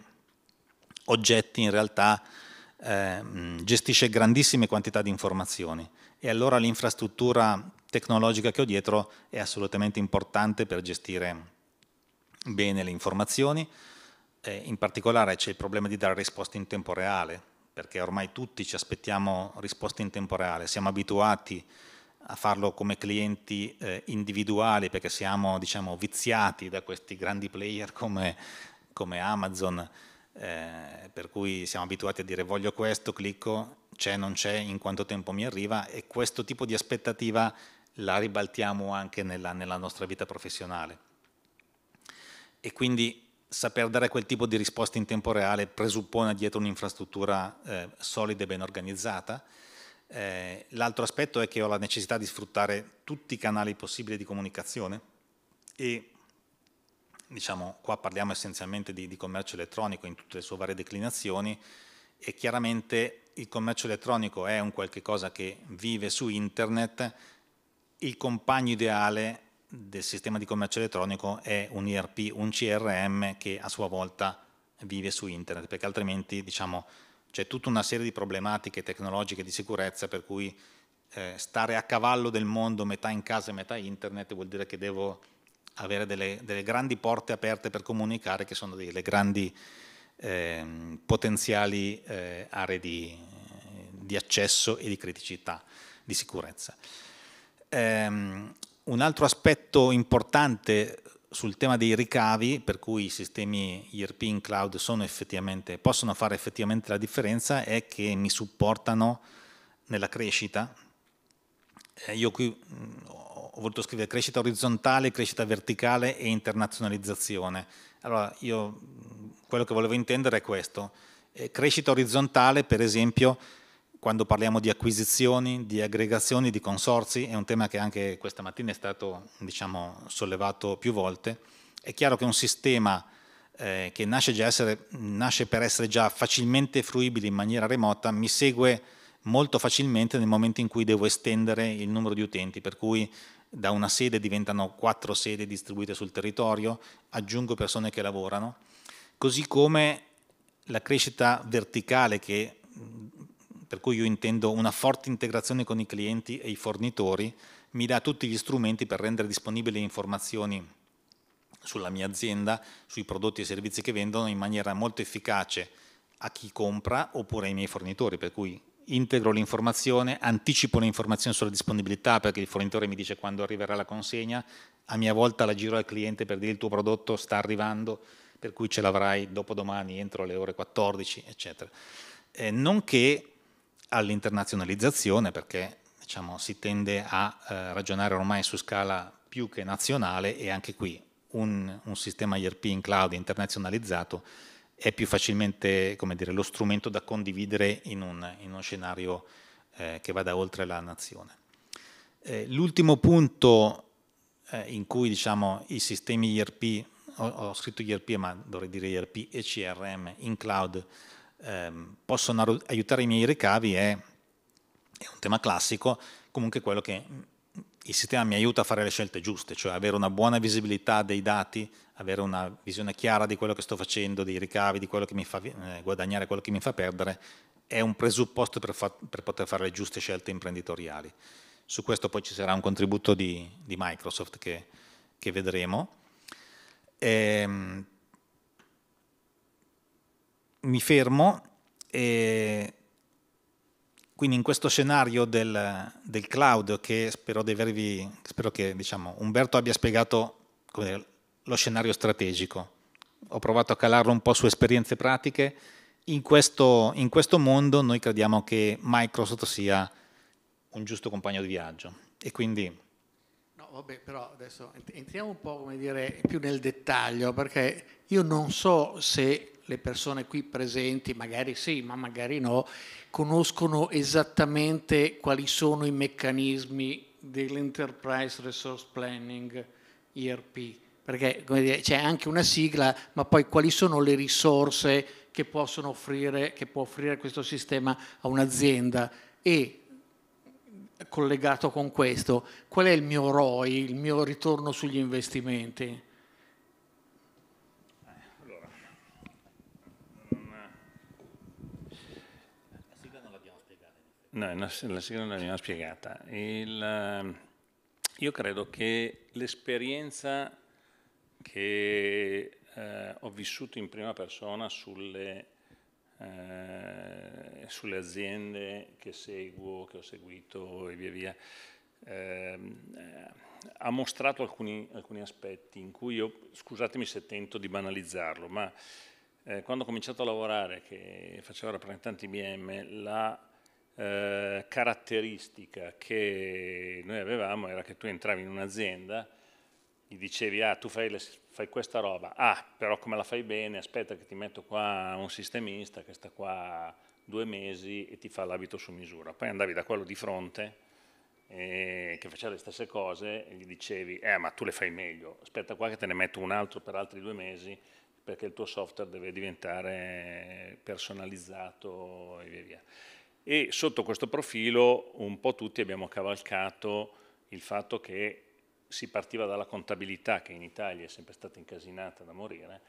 oggetti, in realtà eh, gestisce grandissime quantità di informazioni e allora l'infrastruttura tecnologica che ho dietro è assolutamente importante per gestire bene le informazioni. Eh, in particolare c'è il problema di dare risposte in tempo reale, perché ormai tutti ci aspettiamo risposte in tempo reale, siamo abituati a farlo come clienti eh, individuali perché siamo diciamo, viziati da questi grandi player come, come Amazon, eh, per cui siamo abituati a dire voglio questo, clicco, c'è, non c'è, in quanto tempo mi arriva e questo tipo di aspettativa la ribaltiamo anche nella, nella nostra vita professionale. E quindi saper dare quel tipo di risposta in tempo reale presuppone dietro un'infrastruttura eh, solida e ben organizzata eh, l'altro aspetto è che ho la necessità di sfruttare tutti i canali possibili di comunicazione e diciamo qua parliamo essenzialmente di, di commercio elettronico in tutte le sue varie declinazioni e chiaramente il commercio elettronico è un qualche cosa che vive su internet, il compagno ideale del sistema di commercio elettronico è un IRP, un CRM che a sua volta vive su internet, perché altrimenti diciamo, c'è tutta una serie di problematiche tecnologiche di sicurezza per cui eh, stare a cavallo del mondo, metà in casa e metà internet, vuol dire che devo avere delle, delle grandi porte aperte per comunicare, che sono delle grandi eh, potenziali eh, aree di, di, accesso e di criticità, di sicurezza. Um, un altro aspetto importante sul tema dei ricavi, per cui i sistemi ERP in cloud possono fare effettivamente la differenza, è che mi supportano nella crescita. Eh, io qui mm, ho voluto scrivere crescita orizzontale, crescita verticale e internazionalizzazione. Allora, io mm, quello che volevo intendere è questo. Eh, crescita orizzontale, per esempio, quando parliamo di acquisizioni, di aggregazioni, di consorzi, è un tema che anche questa mattina è stato diciamo, sollevato più volte, è chiaro che un sistema eh, che nasce, essere, nasce, per essere già facilmente fruibile in maniera remota mi segue molto facilmente nel momento in cui devo estendere il numero di utenti, per cui da una sede diventano quattro sedi distribuite sul territorio, aggiungo persone che lavorano, così come la crescita verticale che per cui io intendo una forte integrazione con i clienti e i fornitori, mi dà tutti gli strumenti per rendere disponibili informazioni sulla mia azienda, sui prodotti e servizi che vendono in maniera molto efficace a chi compra oppure ai miei fornitori, per cui integro l'informazione, anticipo l'informazione sulla disponibilità perché il fornitore mi dice quando arriverà la consegna, a mia volta la giro al cliente per dire il tuo prodotto sta arrivando, per cui ce l'avrai dopodomani entro le ore 14, eccetera. Eh, nonché all'internazionalizzazione perché diciamo, si tende a eh, ragionare ormai su scala più che nazionale e anche qui un, un sistema IRP in cloud internazionalizzato è più facilmente dire, lo strumento da condividere in, un, in uno scenario eh, che vada oltre la nazione. Eh, l'ultimo punto eh, in cui diciamo, i sistemi IRP, ho, ho scritto IRP ma dovrei dire IRP e CRM in cloud, ehm, possono aiutare i miei ricavi è, è un tema classico, comunque quello che il sistema mi aiuta a fare le scelte giuste, cioè avere una buona visibilità dei dati, avere una visione chiara di quello che sto facendo, dei ricavi, di quello che mi fa eh, guadagnare, quello che mi fa perdere, è un presupposto per, fa per poter fare le giuste scelte imprenditoriali. Su questo poi ci sarà un contributo di, di Microsoft che, che vedremo. Ehm, mi fermo e quindi in questo scenario del, del cloud che spero, di avervi, spero che diciamo, Umberto abbia spiegato dire, lo scenario strategico, ho provato a calarlo un po' su esperienze pratiche, in questo, in questo mondo noi crediamo che Microsoft sia un giusto compagno di viaggio e quindi vabbè, però adesso entriamo un po' come dire, più nel dettaglio, perché io non so se le persone qui presenti, magari sì, ma magari no, conoscono esattamente quali sono i meccanismi dell'Enterprise Resource Planning IRP. perché dire, c'è anche una sigla, ma poi quali sono le risorse che, possono offrire, che può offrire questo sistema a un'azienda e collegato con questo, qual è il mio ROI, il mio ritorno sugli investimenti? No, la seconda non l'abbiamo spiegata. Il, ehm, io credo che l'esperienza che eh, ho vissuto in prima persona sulle, eh, sulle, aziende che seguo, che ho seguito e via via, ehm, eh, ha mostrato alcuni, alcuni, aspetti in cui io, scusatemi se tento di banalizzarlo, ma eh, quando ho cominciato a lavorare, che facevo rappresentante IBM, la eh, caratteristica che noi avevamo era che tu entravi in un'azienda, gli dicevi ah tu fai, le, fai, questa roba, ah però come la fai bene, aspetta che ti metto qua un sistemista che sta qua due mesi e ti fa l'abito su misura. Poi andavi da quello di fronte eh, che faceva le stesse cose e gli dicevi eh ma tu le fai meglio, aspetta qua che te ne metto un altro per altri due mesi perché il tuo software deve diventare personalizzato e via via e sotto questo profilo un po' tutti abbiamo cavalcato il fatto che si partiva dalla contabilità che in Italia è sempre stata incasinata da morire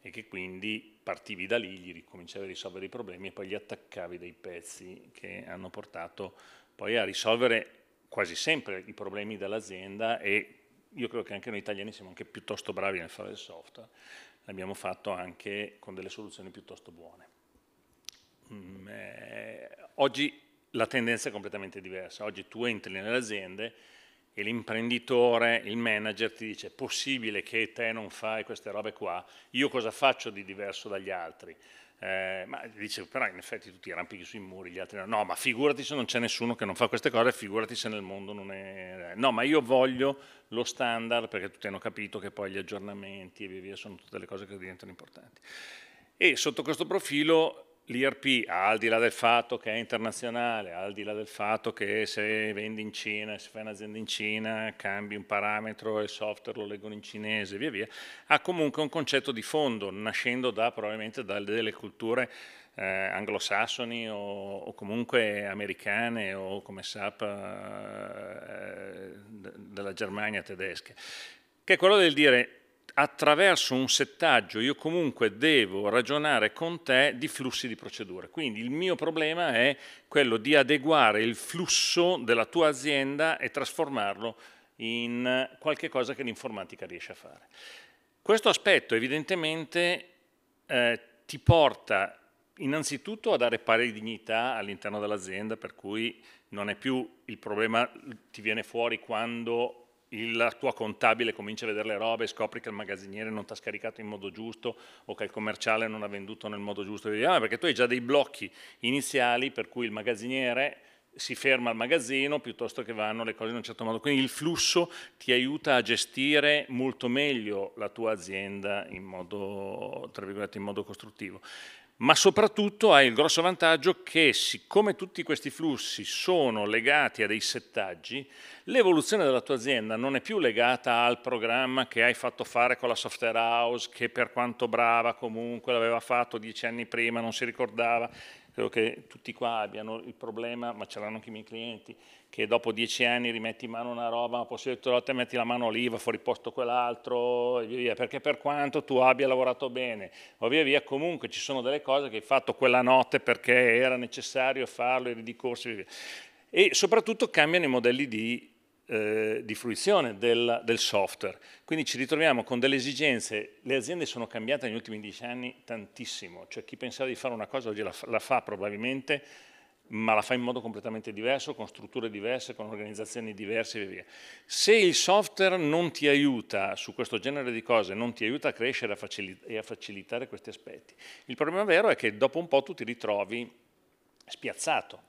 e che quindi partivi da lì, gli ricominciavi a risolvere i problemi e poi gli attaccavi dei pezzi che hanno portato poi a risolvere quasi sempre i problemi dell'azienda e io credo che anche noi italiani siamo anche piuttosto bravi nel fare il software, l'abbiamo fatto anche con delle soluzioni piuttosto buone. Mm, eh, oggi la tendenza è completamente diversa. Oggi tu entri nelle aziende e l'imprenditore, il manager ti dice è possibile che te non fai queste robe qua, io cosa faccio di diverso dagli altri? Eh, ma dice però in effetti tu ti arrampichi sui muri, gli altri no, no ma figurati se non c'è nessuno che non fa queste cose, figurati se nel mondo non è... Eh, no, ma io voglio lo standard perché tutti hanno capito che poi gli aggiornamenti e via via sono tutte le cose che diventano importanti. E sotto questo profilo l'IRP, al di là del fatto che è internazionale, al di là del fatto che se vendi in Cina, se fai un'azienda in Cina, cambi un parametro e il software lo leggono in cinese e via via, ha comunque un concetto di fondo, nascendo da, probabilmente da delle culture eh, anglosassoni o, o, comunque americane o come SAP eh, eh della Germania tedesca, che è quello del dire attraverso un settaggio io comunque devo ragionare con te di flussi di procedure. Quindi il mio problema è quello di adeguare il flusso della tua azienda e trasformarlo in qualche cosa che l'informatica riesce a fare. Questo aspetto evidentemente eh, ti porta innanzitutto a dare pari dignità all'interno dell'azienda, per cui non è più il problema ti viene fuori quando il tuo contabile comincia a vedere le robe, scopri che il magazziniere non ti ha scaricato in modo giusto o che il commerciale non ha venduto nel modo giusto, ah, perché tu hai già dei blocchi iniziali per cui il magazziniere si ferma al magazzino piuttosto che vanno le cose in un certo modo. Quindi il flusso ti aiuta a gestire molto meglio la tua azienda in modo, in modo costruttivo ma soprattutto ha il grosso vantaggio che siccome tutti questi flussi sono legati a dei settaggi, l'evoluzione della tua azienda non è più legata al programma che hai fatto fare con la software house, che per quanto brava comunque l'aveva fatto dieci anni prima, non si ricordava. Credo che tutti qua abbiano il problema, ma ce l'hanno anche i miei clienti, che dopo dieci anni rimetti in mano una roba, ma poi tutte le volte metti la mano lì, va fuori posto quell'altro, e via via, perché per quanto tu abbia lavorato bene, o via via, comunque ci sono delle cose che hai fatto quella notte perché era necessario farlo, eri di corso, via via. E soprattutto cambiano i modelli di, eh, di fruizione del, del software. Quindi ci ritroviamo con delle esigenze, le aziende sono cambiate negli ultimi dieci anni tantissimo, cioè chi pensava di fare una cosa oggi la la fa probabilmente ma la fa in modo completamente diverso, con strutture diverse, con organizzazioni diverse e via via. Se il software non ti aiuta su questo genere di cose, non ti aiuta a crescere e a facilitare questi aspetti, il problema vero è che dopo un po' tu ti ritrovi spiazzato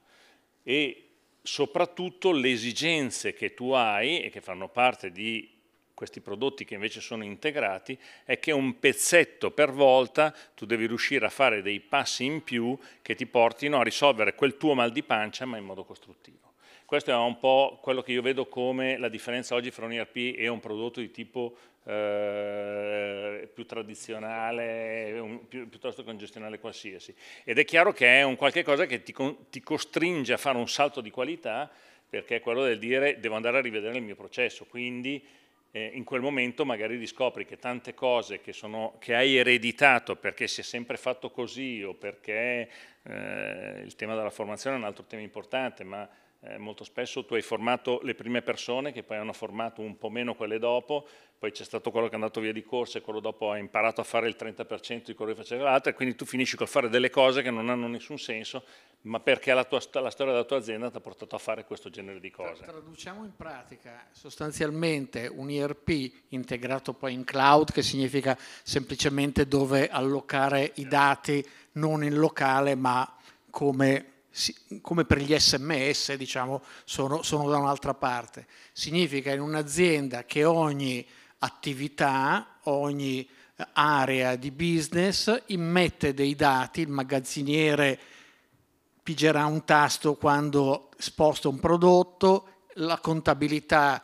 e soprattutto le esigenze che tu hai e che fanno parte di questi prodotti che invece sono integrati è che un pezzetto per volta tu devi riuscire a fare dei passi in più che ti portino a risolvere quel tuo mal di pancia ma in modo costruttivo. Questo è un po' quello che io vedo come la differenza oggi fra un ERP e un prodotto di tipo eh, più tradizionale, un, più, piuttosto che un gestionale qualsiasi. Ed è chiaro che è un qualche cosa che ti, ti costringe a fare un salto di qualità perché è quello del dire devo andare a rivedere il mio processo, quindi eh, in quel momento magari riscopri che tante cose che, sono, che, hai ereditato perché si è sempre fatto così o perché eh, il tema della formazione è un altro tema importante, ma eh, molto spesso tu hai formato le prime persone che poi hanno formato un po' meno quelle dopo, poi c'è stato quello che è andato via di corsa e quello dopo ha imparato a fare il 30% di quello che faceva l'altro e quindi tu finisci col fare delle cose che non hanno nessun senso, ma perché la, tua, la storia della tua azienda ti ha portato a fare questo genere di cose. Traduciamo in pratica sostanzialmente un ERP integrato poi in cloud, che significa semplicemente dove allocare i dati non in locale ma come come per gli sms, diciamo, sono, sono da un'altra parte. Significa in un'azienda che ogni attività, ogni eh, area di business immette dei dati, il magazziniere pigerà un tasto quando sposta un prodotto, la contabilità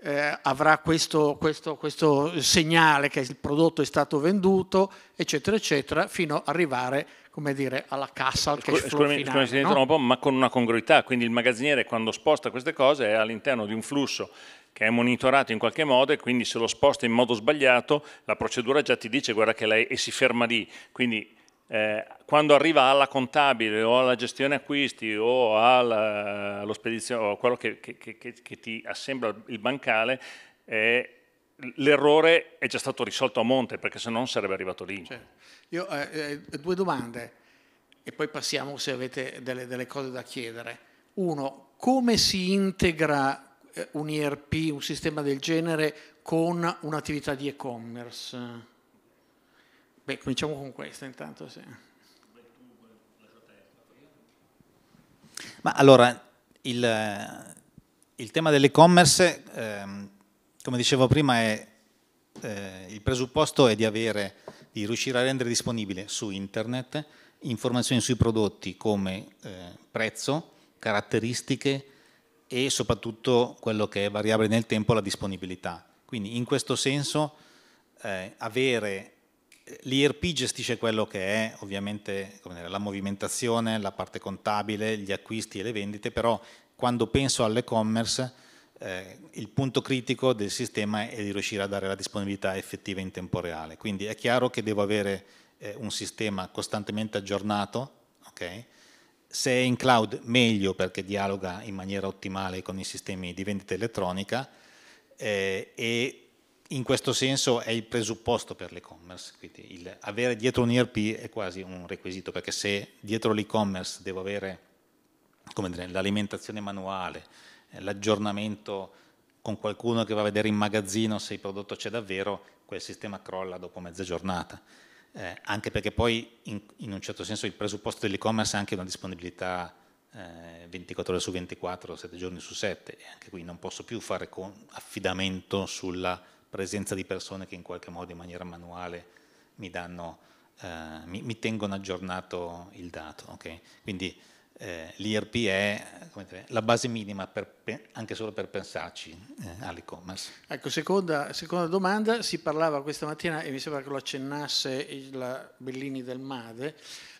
eh, avrà questo, questo, questo segnale che il prodotto è stato venduto, eccetera, eccetera, fino ad arrivare a come dire, alla cassa, al cash flow scusami, finale. Scusami, no? un po', ma con una congruità, quindi il magazziniere quando sposta queste cose è all'interno di un flusso che è monitorato in qualche modo e quindi se lo sposta in modo sbagliato la procedura già ti dice guarda che lei e si ferma lì, quindi eh, quando arriva alla contabile o alla gestione acquisti o alla, eh, allo spedizione o a quello che, che, che, che ti assembla il bancale eh, l'errore è già stato risolto a monte perché se no non sarebbe arrivato lì. Certo. Io, eh, eh, due domande e poi passiamo se avete delle, delle cose da chiedere. Uno, come si integra eh, un ERP, un sistema del genere, con un'attività di e-commerce? Beh, cominciamo con questa intanto. Sì. Ma allora, il, il tema dell'e-commerce, ehm, come dicevo prima, è, eh, il presupposto è di avere di riuscire a rendere disponibile su internet informazioni sui prodotti come eh, prezzo, caratteristiche e soprattutto quello che è variabile nel tempo, la disponibilità. Quindi in questo senso eh, avere eh, l'IRP gestisce quello che è ovviamente dire, la movimentazione, la parte contabile, gli acquisti e le vendite, però quando penso all'e-commerce eh, il punto critico del sistema è di riuscire a dare la disponibilità effettiva in tempo reale. Quindi è chiaro che devo avere eh, un sistema costantemente aggiornato, okay? se è in cloud meglio perché dialoga in maniera ottimale con i sistemi di vendita elettronica eh, e in questo senso è il presupposto per l'e-commerce, quindi avere dietro un ERP è quasi un requisito perché se dietro l'e-commerce devo avere dire, l'alimentazione manuale, eh, l'aggiornamento con qualcuno che va a vedere in magazzino se il prodotto c'è davvero, quel sistema crolla dopo mezza giornata. Eh, anche perché poi in, in, un certo senso il presupposto dell'e-commerce è anche una disponibilità eh, 24 ore su 24, 7 giorni su 7 e anche qui non posso più fare affidamento sulla presenza di persone che in qualche modo in maniera manuale mi, danno, eh, mi, mi tengono aggiornato il dato. Okay? Quindi eh, l'IRP è dire, la base minima per, anche solo per pensarci eh, all'e-commerce. Ecco, seconda, seconda, domanda, si parlava questa mattina e mi sembra che lo accennasse la Bellini del Made,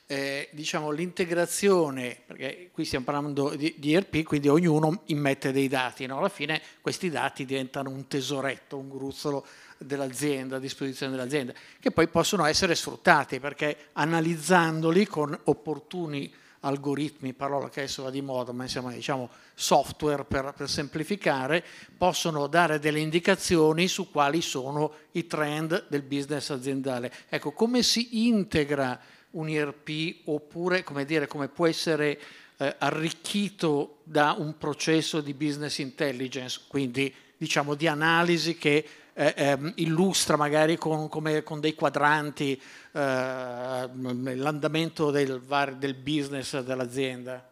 eh, diciamo l'integrazione, perché qui stiamo parlando di, di ERP, quindi ognuno immette dei dati, no? alla fine questi dati diventano un tesoretto, un gruzzolo dell'azienda, a disposizione dell'azienda, che poi possono essere sfruttati perché analizzandoli con opportuni algoritmi, parola che adesso va di moda, ma insomma diciamo software per, per semplificare, possono dare delle indicazioni su quali sono i trend del business aziendale. Ecco, come si integra un IRP oppure come, dire, come può essere eh, arricchito da un processo di business intelligence, quindi diciamo di analisi che eh, eh, illustra magari con, con dei quadranti eh, l'andamento del, del, business dell'azienda?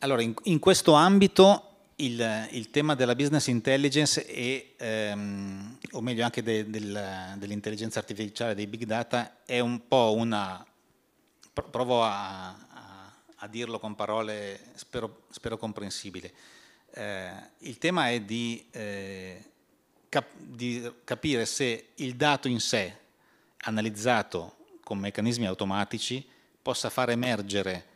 Allora, in, in questo ambito il, il, tema della business intelligence e, ehm, o meglio anche de, del, dell'intelligenza artificiale, dei big data, è un po' una... provo a, a, a dirlo con parole, spero, spero comprensibili. Eh, il tema è di eh, cap- di capire se il dato in sé, analizzato con meccanismi automatici, possa far emergere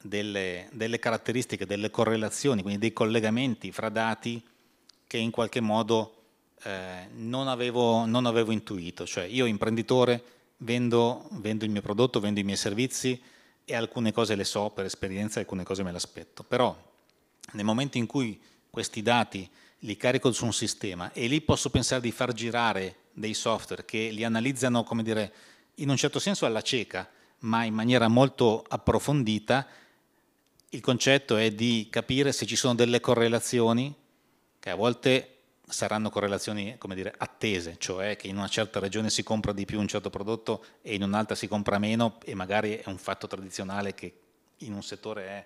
delle, delle caratteristiche, delle correlazioni, quindi dei collegamenti fra dati che in qualche modo eh, non, avevo, non, avevo, intuito. Cioè io imprenditore vendo, vendo il mio prodotto, vendo i miei servizi e alcune cose le so per esperienza, alcune cose me le aspetto. Però nel momento in cui questi dati li carico su un sistema e lì posso pensare di far girare dei software che li analizzano, come dire, in un certo senso alla cieca, ma in maniera molto approfondita. Il concetto è di capire se ci sono delle correlazioni, che a volte saranno correlazioni, come dire, attese, cioè che in una certa regione si compra di più un certo prodotto e in un'altra si compra meno e magari è un fatto tradizionale che in un settore è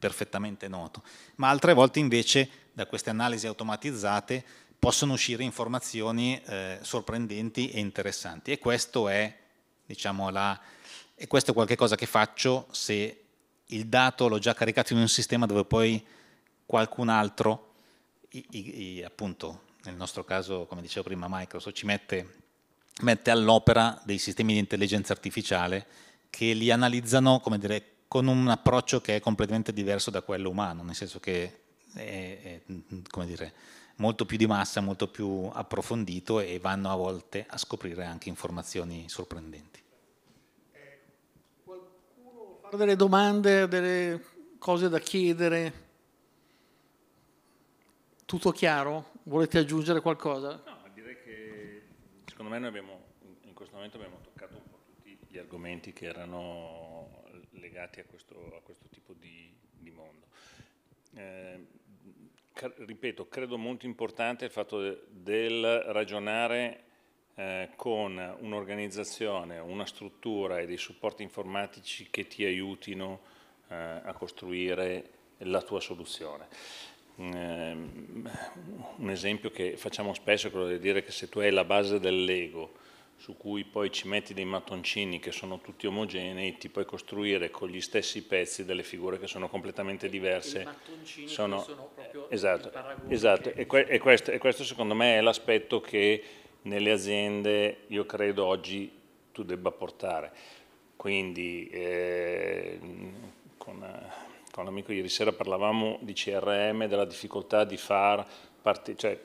perfettamente noto, ma altre volte invece da queste analisi automatizzate possono uscire informazioni eh, sorprendenti e interessanti e questo è, diciamo, la, e questo è qualcosa che faccio se il dato l'ho già caricato in un sistema dove poi qualcun altro, i, i, appunto nel nostro caso, come dicevo prima, Microsoft ci mette, mette all'opera dei sistemi di intelligenza artificiale che li analizzano, come dire, con un approccio che è completamente diverso da quello umano, nel senso che è, è dire, molto più di massa, molto più approfondito e vanno a volte a scoprire anche informazioni sorprendenti. Qualcuno fa delle domande, delle cose da chiedere? Tutto chiaro? Volete aggiungere qualcosa? No, direi che secondo me noi abbiamo, in questo momento abbiamo toccato un po' tutti gli argomenti che erano legati a questo, a questo tipo di, di mondo. Eh, ripeto, credo molto importante il fatto del ragionare eh, con un'organizzazione, una struttura e dei supporti informatici che ti aiutino eh, a costruire la tua soluzione. Ehm, un esempio che facciamo spesso è quello di dire che se tu hai la base dell'ego, su cui poi ci metti dei mattoncini che sono tutti omogenei, ti puoi costruire con gli stessi pezzi delle figure che sono completamente diverse. I mattoncini sono, sono eh, proprio esatto, esatto. E, que e, questo, e questo secondo me è l'aspetto che nelle aziende io credo oggi tu debba portare. Quindi eh, con, con un amico ieri sera parlavamo di CRM, della difficoltà di far parte, cioè,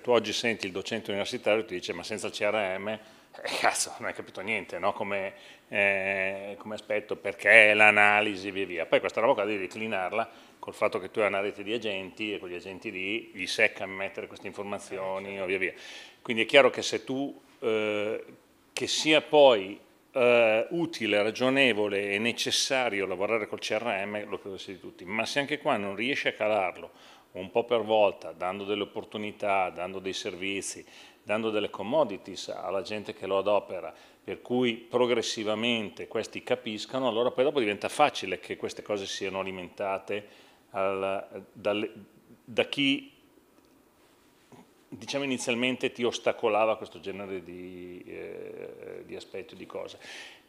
tu oggi senti il docente universitario e ti dice ma senza il CRM eh, cazzo, non hai capito niente no? come, eh, come, aspetto, perché l'analisi e via via. Poi questa roba qua devi declinarla col fatto che tu hai una rete di agenti e con gli agenti lì gli secca mettere queste informazioni eh, certo. o via via. Quindi è chiaro che se tu, eh, che sia poi eh, utile, ragionevole e necessario lavorare col CRM, lo credo sia di tutti, ma se anche qua non riesci a calarlo un po' per volta, dando delle opportunità, dando dei servizi, dando delle commodities alla gente che lo adopera, per cui progressivamente questi capiscano, allora poi dopo diventa facile che queste cose siano alimentate al, dal, da chi diciamo inizialmente ti ostacolava questo genere di, eh, di aspetti, di cose.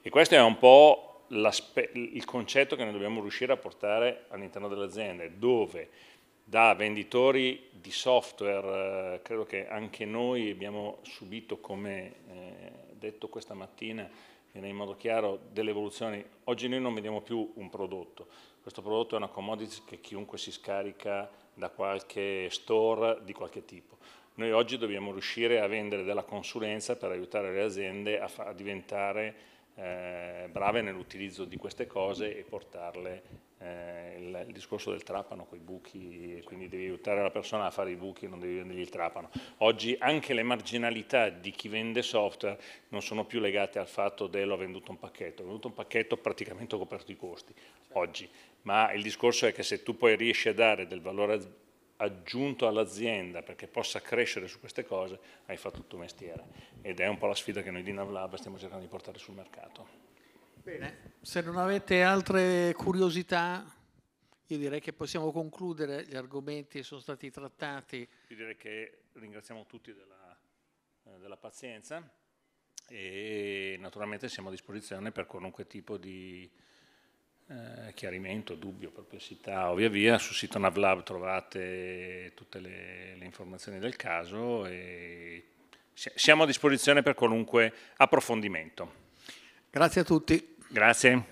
E questo è un po' il concetto che noi dobbiamo riuscire a portare all'interno dell'azienda, dove da venditori di software, eh, credo che anche noi abbiamo subito, come eh, detto questa mattina, in modo chiaro, delle evoluzioni. Oggi noi non vediamo più un prodotto, questo prodotto è una commodity che chiunque si scarica da qualche store di qualche tipo. Noi oggi dobbiamo riuscire a vendere della consulenza per aiutare le aziende a, a diventare eh, brave nell'utilizzo di queste cose e portarle eh, il, il, discorso del trapano con i buchi, quindi devi aiutare la persona a fare i buchi, e non devi vendergli il trapano. Oggi anche le marginalità di chi vende software non sono più legate al fatto dello ha venduto un pacchetto, ho venduto un pacchetto praticamente ho coperto i costi, certo. oggi, ma il discorso è che se tu poi riesci a dare del valore aggiunto all'azienda perché possa crescere su queste cose, hai fatto il tuo mestiere ed è un po' la sfida che noi di NavLab stiamo cercando di portare sul mercato. Bene, se non avete altre curiosità, io direi che possiamo concludere, gli argomenti sono stati trattati. Io direi che ringraziamo tutti della, eh, della pazienza e naturalmente siamo a disposizione per qualunque tipo di eh, chiarimento, dubbio, perplessità o via via. Sul sito NavLab trovate tutte le, le informazioni del caso e siamo a disposizione per qualunque approfondimento. Grazie a tutti. Gracias.